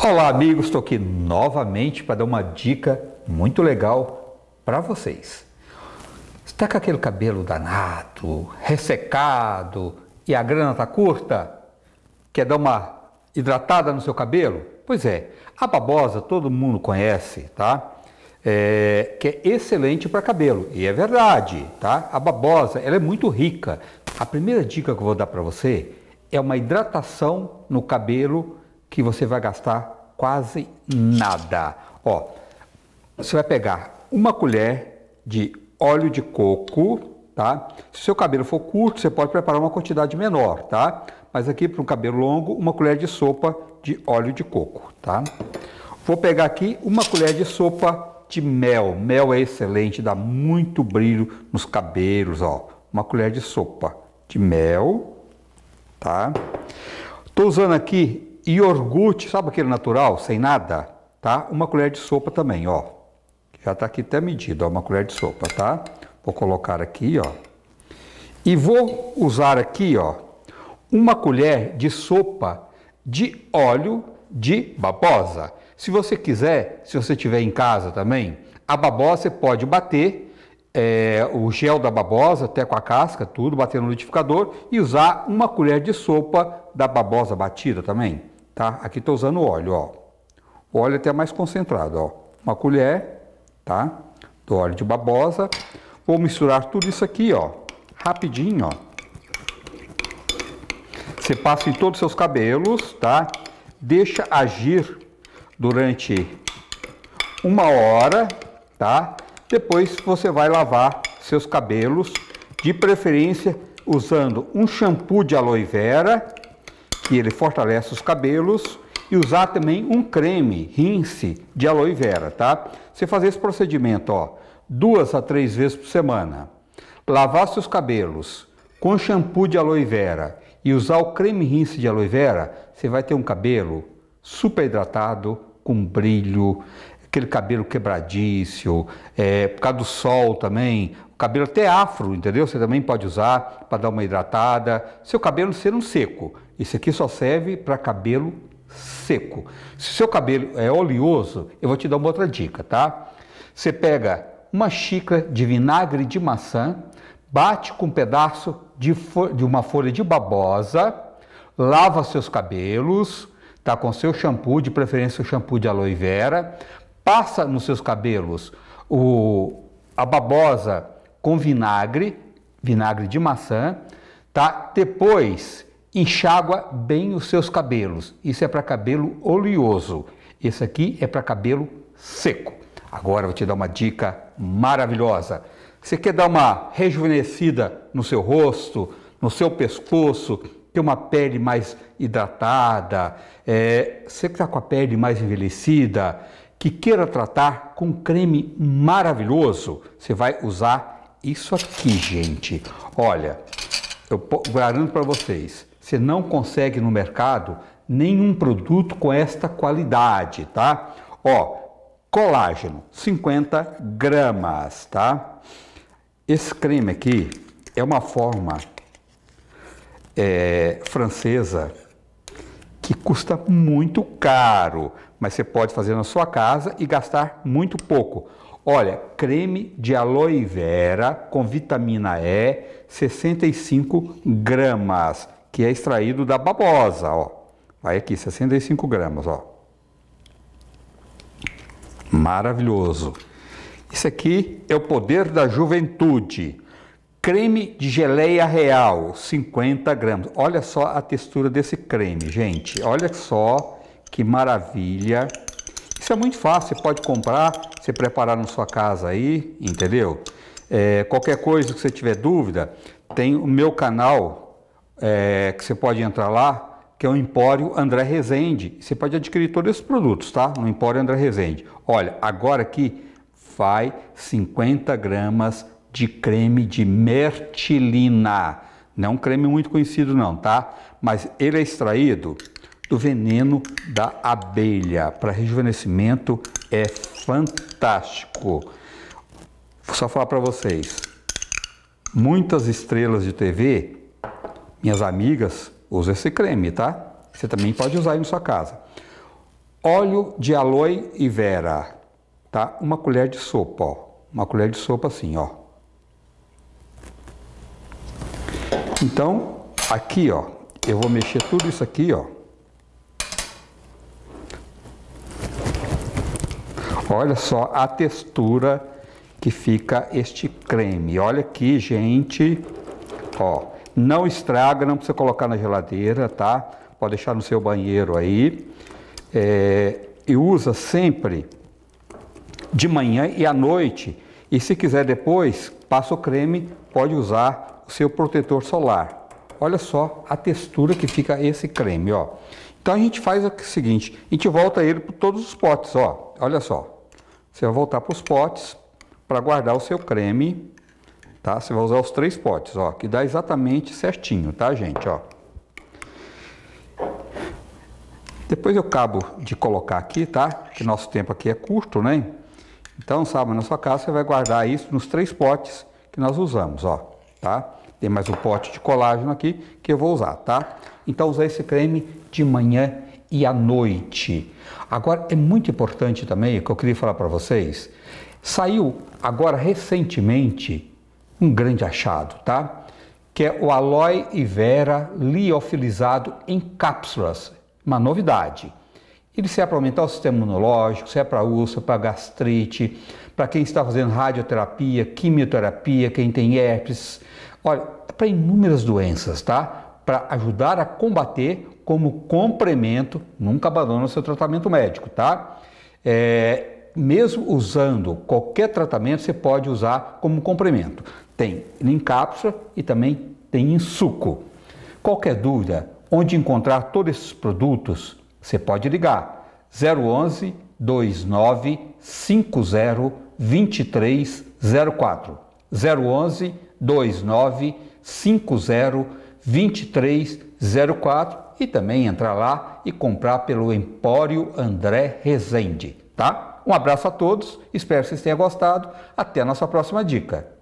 Olá, amigos, estou aqui novamente para dar uma dica muito legal para vocês. Está com aquele cabelo danado, ressecado e a grana está curta? Quer dar uma hidratada no seu cabelo? Pois é, a babosa todo mundo conhece, tá? É, que é excelente para cabelo e é verdade, tá? A babosa ela é muito rica. A primeira dica que eu vou dar para você é uma hidratação no cabelo que você vai gastar quase nada. Ó, você vai pegar uma colher de óleo de coco, tá? Se seu cabelo for curto, você pode preparar uma quantidade menor, tá? Mas aqui para um cabelo longo, uma colher de sopa de óleo de coco, tá? Vou pegar aqui uma colher de sopa de mel. Mel é excelente, dá muito brilho nos cabelos, ó. Uma colher de sopa de mel, tá? Tô usando aqui iogurte, sabe aquele natural, sem nada? Tá? Uma colher de sopa também, ó. Já tá aqui até medido, ó, uma colher de sopa, tá? Vou colocar aqui, ó. E vou usar aqui, ó, uma colher de sopa de óleo de babosa. Se você quiser, se você tiver em casa também, a babosa você pode bater é, o gel da babosa, até com a casca, tudo, bater no liquidificador e usar uma colher de sopa da babosa batida também tá? Aqui estou usando óleo, ó. O óleo é até mais concentrado, ó. Uma colher, tá? Do óleo de babosa. Vou misturar tudo isso aqui, ó. Rapidinho, ó. Você passa em todos os seus cabelos, tá? Deixa agir durante uma hora, tá? Depois você vai lavar seus cabelos, de preferência usando um shampoo de aloe vera que ele fortalece os cabelos e usar também um creme, rinse, de aloe vera, tá? Você fazer esse procedimento, ó, duas a três vezes por semana, lavar seus cabelos com shampoo de aloe vera e usar o creme rinse de aloe vera, você vai ter um cabelo super hidratado, com brilho, aquele cabelo quebradiço, é, por causa do sol também, o cabelo até afro, entendeu? Você também pode usar para dar uma hidratada. Seu cabelo ser um seco. Isso aqui só serve para cabelo seco. Se seu cabelo é oleoso, eu vou te dar uma outra dica, tá? Você pega uma xícara de vinagre de maçã, bate com um pedaço de, de uma folha de babosa, lava seus cabelos, tá? Com seu shampoo, de preferência o shampoo de aloe vera, passa nos seus cabelos o, a babosa com vinagre, vinagre de maçã, tá? Depois enxágua bem os seus cabelos. Isso é para cabelo oleoso. Esse aqui é para cabelo seco. Agora eu vou te dar uma dica maravilhosa. Você quer dar uma rejuvenescida no seu rosto, no seu pescoço, ter uma pele mais hidratada, é, você que está com a pele mais envelhecida, que queira tratar com creme maravilhoso, você vai usar isso aqui, gente. Olha, eu garanto para vocês, você não consegue no mercado nenhum produto com esta qualidade, tá? Ó, colágeno, 50 gramas, tá? Esse creme aqui é uma forma é, francesa que custa muito caro, mas você pode fazer na sua casa e gastar muito pouco. Olha, creme de aloe vera com vitamina E, 65 gramas, que é extraído da babosa, ó. Vai aqui, 65 gramas, ó. Maravilhoso. Isso aqui é o poder da juventude. Creme de geleia real, 50 gramas. Olha só a textura desse creme, gente. Olha só que maravilha. Isso é muito fácil, você pode comprar, você preparar na sua casa aí, entendeu? É, qualquer coisa que você tiver dúvida, tem o meu canal, é, que você pode entrar lá, que é o Empório André Rezende. Você pode adquirir todos esses produtos, tá? No Empório André Rezende. Olha, agora aqui vai 50 gramas de creme de mertilina. Não é um creme muito conhecido não, tá? Mas ele é extraído do veneno da abelha. Para rejuvenescimento é fantástico. Vou só falar para vocês. Muitas estrelas de TV, minhas amigas, usam esse creme, tá? Você também pode usar aí na sua casa. Óleo de aloe e vera, tá? Uma colher de sopa, ó. Uma colher de sopa assim, ó Então, aqui, ó, eu vou mexer tudo isso aqui, ó. Olha só a textura que fica este creme. Olha aqui, gente, ó. Não estraga, não precisa colocar na geladeira, tá? Pode deixar no seu banheiro aí. É, e usa sempre de manhã e à noite. E se quiser depois, passa o creme, pode usar o seu protetor solar. Olha só a textura que fica esse creme, ó. Então a gente faz o é seguinte, a gente volta ele para todos os potes, ó. Olha só. Você vai voltar para os potes para guardar o seu creme, tá? Você vai usar os três potes, ó, que dá exatamente certinho, tá, gente, ó. Depois eu acabo de colocar aqui, tá? Que nosso tempo aqui é curto, né? Então, sabe, na sua casa você vai guardar isso nos três potes que nós usamos, ó, tá? Tem mais um pote de colágeno aqui que eu vou usar, tá? Então usar esse creme de manhã e à noite. Agora é muito importante também o que eu queria falar para vocês. Saiu agora recentemente um grande achado, tá? Que é o aloe e vera liofilizado em cápsulas, uma novidade. Ele serve para aumentar o sistema imunológico, serve para úlcera, para gastrite, para quem está fazendo radioterapia, quimioterapia, quem tem herpes, Olha, tá para inúmeras doenças, tá? para ajudar a combater como complemento, nunca abandona o seu tratamento médico, tá? É, mesmo usando qualquer tratamento, você pode usar como complemento. Tem em cápsula e também tem em suco. Qualquer dúvida, onde encontrar todos esses produtos, você pode ligar 011 29 50 2304 011 29 2304 e também entrar lá e comprar pelo Empório André Rezende, tá? Um abraço a todos, espero que vocês tenham gostado. Até a nossa próxima dica.